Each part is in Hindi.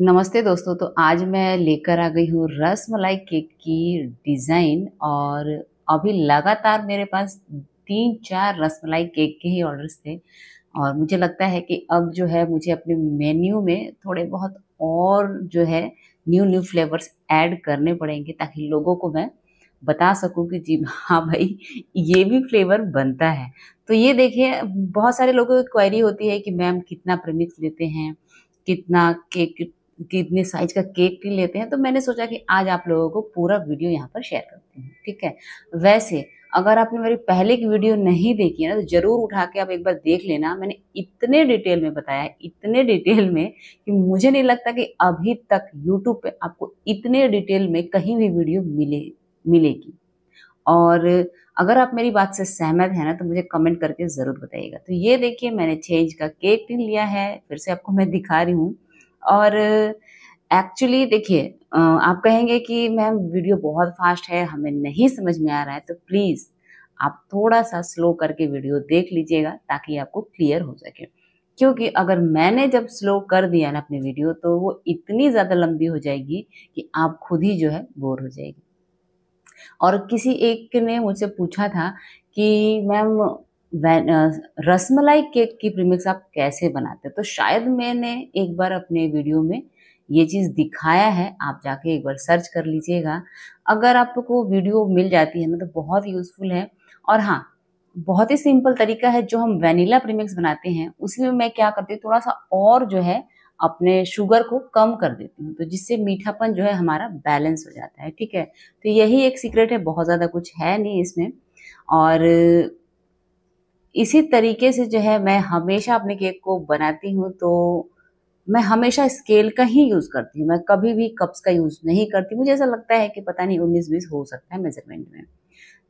नमस्ते दोस्तों तो आज मैं लेकर आ गई हूँ रस मलाई केक की डिज़ाइन और अभी लगातार मेरे पास तीन चार रस मलाई केक के ही ऑर्डर्स थे और मुझे लगता है कि अब जो है मुझे अपने मेन्यू में थोड़े बहुत और जो है न्यू न्यू फ्लेवर्स ऐड करने पड़ेंगे ताकि लोगों को मैं बता सकूं कि जी हाँ भाई ये भी फ्लेवर बनता है तो ये देखिए बहुत सारे लोगों की क्वायरी होती है कि मैम कितना प्रमिक्स लेते हैं कितना केक कि इतने साइज का केक भी लेते हैं तो मैंने सोचा कि आज आप लोगों को पूरा वीडियो यहाँ पर शेयर करते हैं ठीक है वैसे अगर आपने मेरी पहले की वीडियो नहीं देखी है ना तो ज़रूर उठा के आप एक बार देख लेना मैंने इतने डिटेल में बताया इतने डिटेल में कि मुझे नहीं लगता कि अभी तक यूट्यूब पे आपको इतने डिटेल में कहीं भी वीडियो मिले मिलेगी और अगर आप मेरी बात से सहमत है ना तो मुझे कमेंट करके ज़रूर बताइएगा तो ये देखिए मैंने छः इंच का केक भी लिया है फिर से आपको मैं दिखा रही हूँ और एक्चुअली देखिए आप कहेंगे कि मैम वीडियो बहुत फास्ट है हमें नहीं समझ में आ रहा है तो प्लीज़ आप थोड़ा सा स्लो करके वीडियो देख लीजिएगा ताकि आपको क्लियर हो सके क्योंकि अगर मैंने जब स्लो कर दिया ना अपनी वीडियो तो वो इतनी ज़्यादा लंबी हो जाएगी कि आप खुद ही जो है बोर हो जाएगी और किसी एक ने मुझसे पूछा था कि मैम रसमलाई केक की प्रीमिक्स आप कैसे बनाते हैं तो शायद मैंने एक बार अपने वीडियो में ये चीज़ दिखाया है आप जाके एक बार सर्च कर लीजिएगा अगर आपको वीडियो मिल जाती है ना तो बहुत यूज़फुल है और हाँ बहुत ही सिंपल तरीका है जो हम वेनिला प्रीमिक्स बनाते हैं उसी में मैं क्या करती हूँ थोड़ा सा और जो है अपने शुगर को कम कर देती हूँ तो जिससे मीठापन जो है हमारा बैलेंस हो जाता है ठीक है तो यही एक सीक्रेट है बहुत ज़्यादा कुछ है नहीं इसमें और इसी तरीके से जो है मैं हमेशा अपने केक को बनाती हूँ तो मैं हमेशा स्केल का ही यूज़ करती हूँ मैं कभी भी कप्स का यूज़ नहीं करती मुझे ऐसा लगता है कि पता नहीं उन्नीस बीस हो सकता है मेजरमेंट में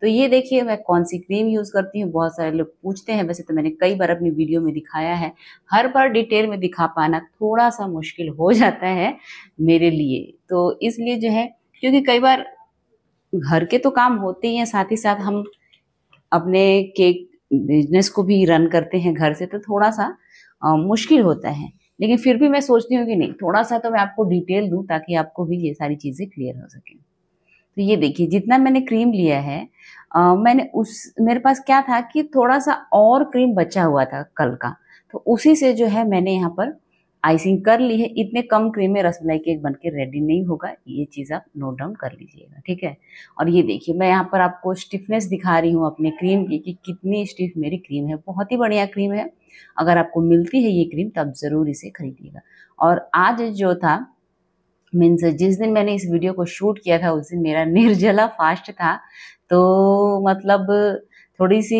तो ये देखिए मैं कौन सी क्रीम यूज़ करती हूँ बहुत सारे लोग पूछते हैं वैसे तो मैंने कई बार अपनी वीडियो में दिखाया है हर बार डिटेल में दिखा पाना थोड़ा सा मुश्किल हो जाता है मेरे लिए तो इसलिए जो है क्योंकि कई बार घर के तो काम होते ही हैं साथ ही साथ हम अपने केक बिजनेस को भी रन करते हैं घर से तो थोड़ा सा आ, मुश्किल होता है लेकिन फिर भी मैं सोचती हूँ कि नहीं थोड़ा सा तो मैं आपको डिटेल दूँ ताकि आपको भी ये सारी चीज़ें क्लियर हो सकें तो ये देखिए जितना मैंने क्रीम लिया है आ, मैंने उस मेरे पास क्या था कि थोड़ा सा और क्रीम बचा हुआ था कल का तो उसी से जो है मैंने यहाँ पर आइसिंग कर ली है इतने कम क्रीम में रसमलाई केक बन के रेडी नहीं होगा ये चीज़ आप नोट डाउन कर लीजिएगा ठीक है और ये देखिए मैं यहाँ पर आपको स्टिफनेस दिखा रही हूँ अपने क्रीम की कि कितनी स्टिफ मेरी क्रीम है बहुत ही बढ़िया क्रीम है अगर आपको मिलती है ये क्रीम तो आप ज़रूर इसे खरीदिएगा और आज जो था मीन्स जिस दिन मैंने इस वीडियो को शूट किया था उस दिन मेरा निर्जला फास्ट था तो मतलब थोड़ी सी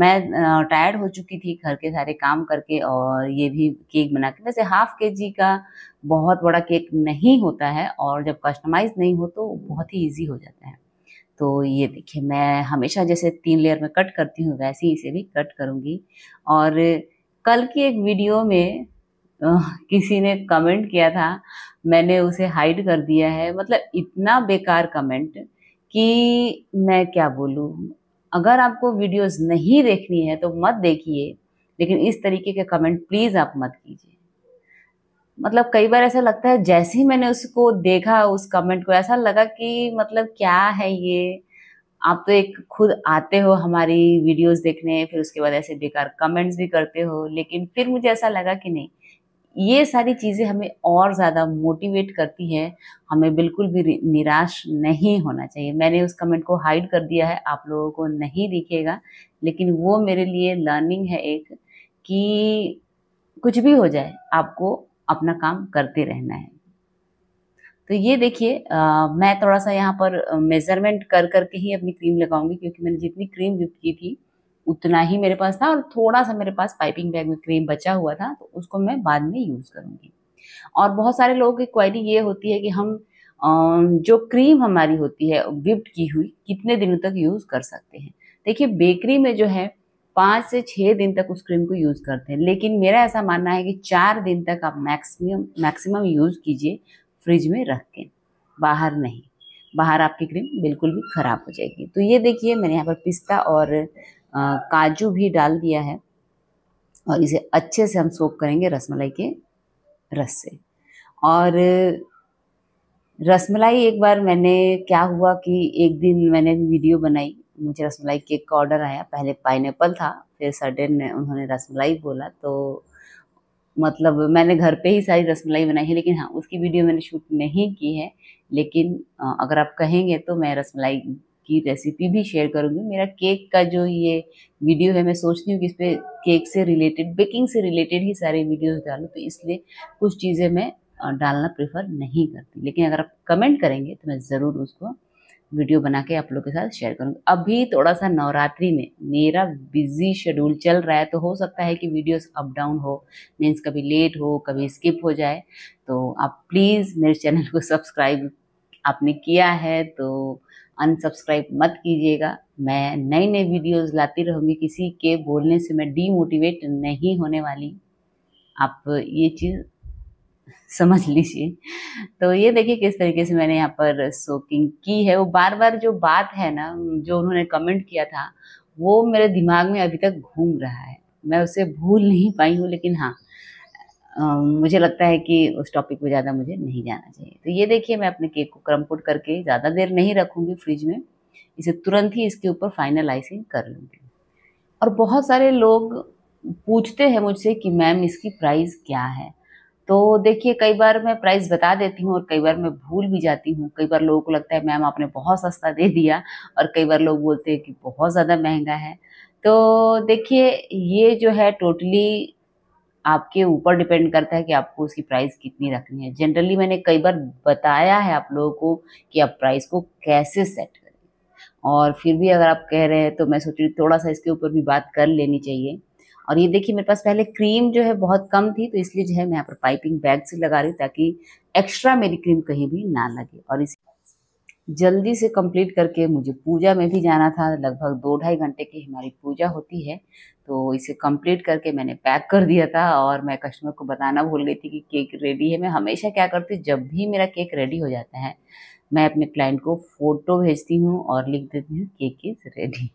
मैं टायर्ड हो चुकी थी घर के सारे काम करके और ये भी केक बना के वैसे हाफ के जी का बहुत बड़ा केक नहीं होता है और जब कस्टमाइज नहीं हो तो बहुत ही ईजी हो जाता है तो ये देखिए मैं हमेशा जैसे तीन लेयर में कट करती हूँ वैसे ही इसे भी कट करूँगी और कल की एक वीडियो में किसी ने कमेंट किया था मैंने उसे हाइड कर दिया है मतलब इतना बेकार कमेंट कि मैं क्या बोलूँ अगर आपको वीडियोस नहीं देखनी है तो मत देखिए लेकिन इस तरीके के कमेंट प्लीज़ आप मत कीजिए मतलब कई बार ऐसा लगता है जैसे ही मैंने उसको देखा उस कमेंट को ऐसा लगा कि मतलब क्या है ये आप तो एक खुद आते हो हमारी वीडियोस देखने फिर उसके बाद ऐसे बेकार कमेंट्स भी करते हो लेकिन फिर मुझे ऐसा लगा कि नहीं ये सारी चीज़ें हमें और ज़्यादा मोटिवेट करती हैं हमें बिल्कुल भी निराश नहीं होना चाहिए मैंने उस कमेंट को हाइड कर दिया है आप लोगों को नहीं दिखेगा लेकिन वो मेरे लिए लर्निंग है एक कि कुछ भी हो जाए आपको अपना काम करते रहना है तो ये देखिए मैं थोड़ा सा यहाँ पर मेज़रमेंट कर करके ही अपनी क्रीम लगाऊंगी क्योंकि मैंने जितनी क्रीम यूज की थी उतना ही मेरे पास था और थोड़ा सा मेरे पास पाइपिंग बैग में क्रीम बचा हुआ था तो उसको मैं बाद में यूज़ करूँगी और बहुत सारे लोगों की क्वायरी ये होती है कि हम जो क्रीम हमारी होती है विप्ड की हुई कितने दिनों तक यूज़ कर सकते हैं देखिए बेकरी में जो है पाँच से छः दिन तक उस क्रीम को यूज़ करते हैं लेकिन मेरा ऐसा मानना है कि चार दिन तक आप मैक्सिमम मैक्सिमम यूज़ कीजिए फ्रिज में रख के बाहर नहीं बाहर आपकी क्रीम बिल्कुल भी ख़राब हो जाएगी तो ये देखिए मैंने यहाँ पर पिस्ता और काजू भी डाल दिया है और इसे अच्छे से हम सोप करेंगे रसमलाई के रस से और रसमलाई एक बार मैंने क्या हुआ कि एक दिन मैंने वीडियो बनाई मुझे रसमलाई केक का ऑर्डर आया पहले पाइनएप्पल था फिर सडन उन्होंने रसमलाई बोला तो मतलब मैंने घर पे ही सारी रसमलाई बनाई है लेकिन हाँ उसकी वीडियो मैंने शूट नहीं की है लेकिन अगर आप कहेंगे तो मैं रसमलाई की रेसिपी भी शेयर करूँगी मेरा केक का जो ये वीडियो है मैं सोचती हूँ कि इस पर केक से रिलेटेड बेकिंग से रिलेटेड ही सारे वीडियोस डालूँ तो इसलिए कुछ चीज़ें मैं डालना प्रेफर नहीं करती लेकिन अगर आप कमेंट करेंगे तो मैं ज़रूर उसको वीडियो बना के आप लोग के साथ शेयर करूँगी अभी थोड़ा सा नवरात्रि में मेरा बिजी शेड्यूल चल रहा है तो हो सकता है कि वीडियोस अप डाउन हो मीन्स कभी लेट हो कभी स्किप हो जाए तो आप प्लीज़ मेरे चैनल को सब्सक्राइब आपने किया है तो अनसब्सक्राइब मत कीजिएगा मैं नई नई वीडियोस लाती रहूँगी किसी के बोलने से मैं डीमोटिवेट नहीं होने वाली आप ये चीज़ समझ लीजिए तो ये देखिए किस तरीके से मैंने यहाँ पर सोकिंग की है वो बार बार जो बात है ना जो उन्होंने कमेंट किया था वो मेरे दिमाग में अभी तक घूम रहा है मैं उसे भूल नहीं पाई हूँ लेकिन हाँ मुझे लगता है कि उस टॉपिक पे ज़्यादा मुझे नहीं जाना चाहिए तो ये देखिए मैं अपने केक को क्रम करके ज़्यादा देर नहीं रखूँगी फ्रिज में इसे तुरंत ही इसके ऊपर फाइनल आइसिंग कर लूँगी और बहुत सारे लोग पूछते हैं मुझसे कि मैम इसकी प्राइस क्या है तो देखिए कई बार मैं प्राइस बता देती हूँ और कई बार मैं भूल भी जाती हूँ कई बार लोगों को लगता है मैम आपने बहुत सस्ता दे दिया और कई बार लोग बोलते हैं कि बहुत ज़्यादा महंगा है तो देखिए ये जो है टोटली आपके ऊपर डिपेंड करता है कि आपको उसकी प्राइस कितनी रखनी है जनरली मैंने कई बार बताया है आप लोगों को कि आप प्राइस को कैसे सेट करें और फिर भी अगर आप कह रहे हैं तो मैं सोच रही थोड़ा सा इसके ऊपर भी बात कर लेनी चाहिए और ये देखिए मेरे पास पहले क्रीम जो है बहुत कम थी तो इसलिए जो है मैं यहाँ पर पाइपिंग बैग से लगा रही ताकि एक्स्ट्रा मेरी क्रीम कहीं भी ना लगे और इस जल्दी से कंप्लीट करके मुझे पूजा में भी जाना था लगभग दो ढाई घंटे की हमारी पूजा होती है तो इसे कंप्लीट करके मैंने पैक कर दिया था और मैं कस्टमर को बताना भूल गई थी कि केक रेडी है मैं हमेशा क्या करती हूँ जब भी मेरा केक रेडी हो जाता है मैं अपने क्लाइंट को फ़ोटो भेजती हूँ और लिख देती हूँ केक इज़ रेडी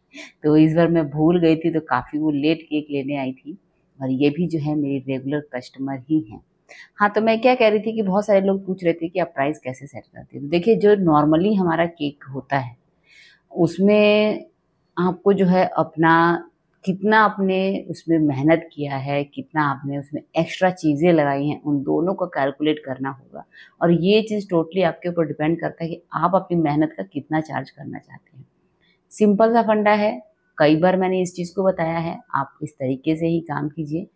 तो इस बार मैं भूल गई थी तो काफ़ी वो लेट केक लेने आई थी और ये भी जो है मेरी रेगुलर कस्टमर ही हैं हाँ तो मैं क्या कह रही थी कि बहुत सारे लोग पूछ रहे थे कि आप प्राइस कैसे सेट करते हो तो देखिए जो नॉर्मली हमारा केक होता है उसमें आपको जो है अपना कितना आपने उसमें मेहनत किया है कितना आपने उसमें एक्स्ट्रा चीज़ें लगाई हैं उन दोनों को कैलकुलेट करना होगा और ये चीज़ टोटली आपके ऊपर डिपेंड करता है कि आप अपनी मेहनत का कितना चार्ज करना चाहते हैं सिंपल सा फंडा है कई बार मैंने इस चीज़ को बताया है आप इस तरीके से ही काम कीजिए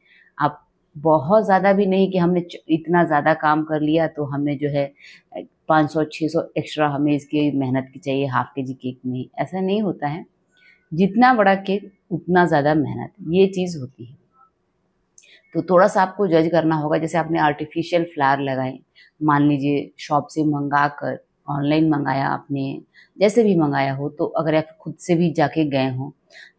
आप बहुत ज़्यादा भी नहीं कि हमने इतना ज़्यादा काम कर लिया तो हमें जो है 500-600 एक्स्ट्रा हमें इसकी मेहनत की चाहिए हाफ के जी केक में ऐसा नहीं होता है जितना बड़ा केक उतना ज़्यादा मेहनत ये चीज़ होती है तो थोड़ा सा आपको जज करना होगा जैसे आपने आर्टिफिशियल फ्लावर लगाए मान लीजिए शॉप से मंगा कर ऑनलाइन मंगाया आपने जैसे भी मंगाया हो तो अगर आप खुद से भी जाके गए हों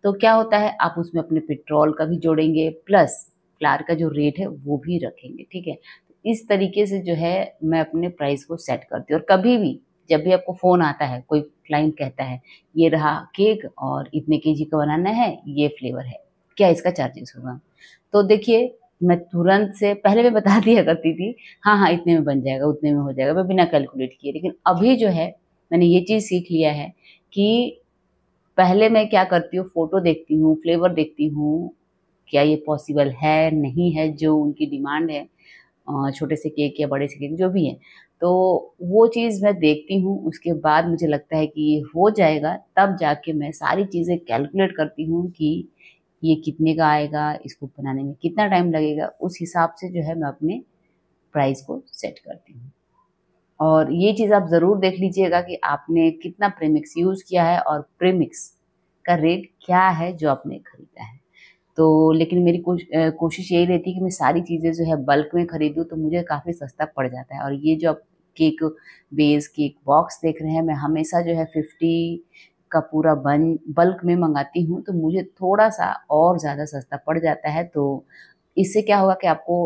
तो क्या होता है आप उसमें अपने पेट्रोल का भी जोड़ेंगे प्लस फ्लार का जो रेट है वो भी रखेंगे ठीक है तो इस तरीके से जो है मैं अपने प्राइस को सेट करती हूँ और कभी भी जब भी आपको फ़ोन आता है कोई क्लाइंट कहता है ये रहा केक और इतने के जी का बनाना है ये फ्लेवर है क्या इसका चार्जेस होगा तो देखिए मैं तुरंत से पहले मैं बता दिया करती थी हाँ हाँ इतने में बन जाएगा उतने में हो जाएगा मैं बिना कैलकुलेट किए लेकिन अभी जो है मैंने ये चीज़ सीख लिया है कि पहले मैं क्या करती हूँ फ़ोटो देखती हूँ फ्लेवर देखती हूँ क्या ये पॉसिबल है नहीं है जो उनकी डिमांड है छोटे से केक या बड़े से केक जो भी है तो वो चीज़ मैं देखती हूँ उसके बाद मुझे लगता है कि ये हो जाएगा तब जाके मैं सारी चीज़ें कैलकुलेट करती हूँ कि ये कितने का आएगा इसको बनाने में कितना टाइम लगेगा उस हिसाब से जो है मैं अपने प्राइस को सेट करती हूँ और ये चीज़ आप ज़रूर देख लीजिएगा कि आपने कितना प्रेमिक्स यूज़ किया है और प्रेमिक्स का रेट क्या है जो आपने खरीदा है तो लेकिन मेरी कोश, कोशिश यही रहती है कि मैं सारी चीज़ें जो है बल्क में ख़रीदूँ तो मुझे काफ़ी सस्ता पड़ जाता है और ये जो आप केक बेस केक बॉक्स देख रहे हैं मैं हमेशा जो है फिफ्टी का पूरा बन बल्क में मंगाती हूँ तो मुझे थोड़ा सा और ज़्यादा सस्ता पड़ जाता है तो इससे क्या होगा कि आपको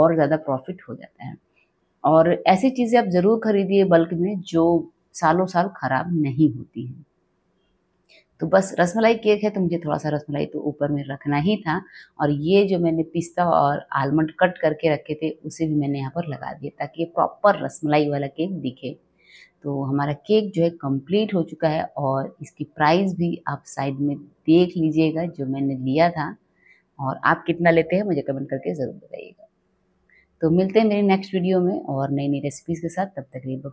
और ज़्यादा प्रॉफिट हो जाता है और ऐसी चीज़ें आप ज़रूर खरीदिए बल्क में जो सालों साल ख़राब नहीं होती हैं तो बस रसमलाई केक है तो मुझे थोड़ा सा रसमलाई तो ऊपर में रखना ही था और ये जो मैंने पिस्ता और आलमंड कट करके रखे थे उसे भी मैंने यहाँ पर लगा दिया ताकि ये प्रॉपर रसमलाई वाला केक दिखे तो हमारा केक जो है कंप्लीट हो चुका है और इसकी प्राइस भी आप साइड में देख लीजिएगा जो मैंने लिया था और आप कितना लेते हैं मुझे कमेंट करके ज़रूर बताइएगा तो मिलते हैं मेरे नेक्स्ट वीडियो में और नई नई रेसिपीज़ के साथ तब तक लिए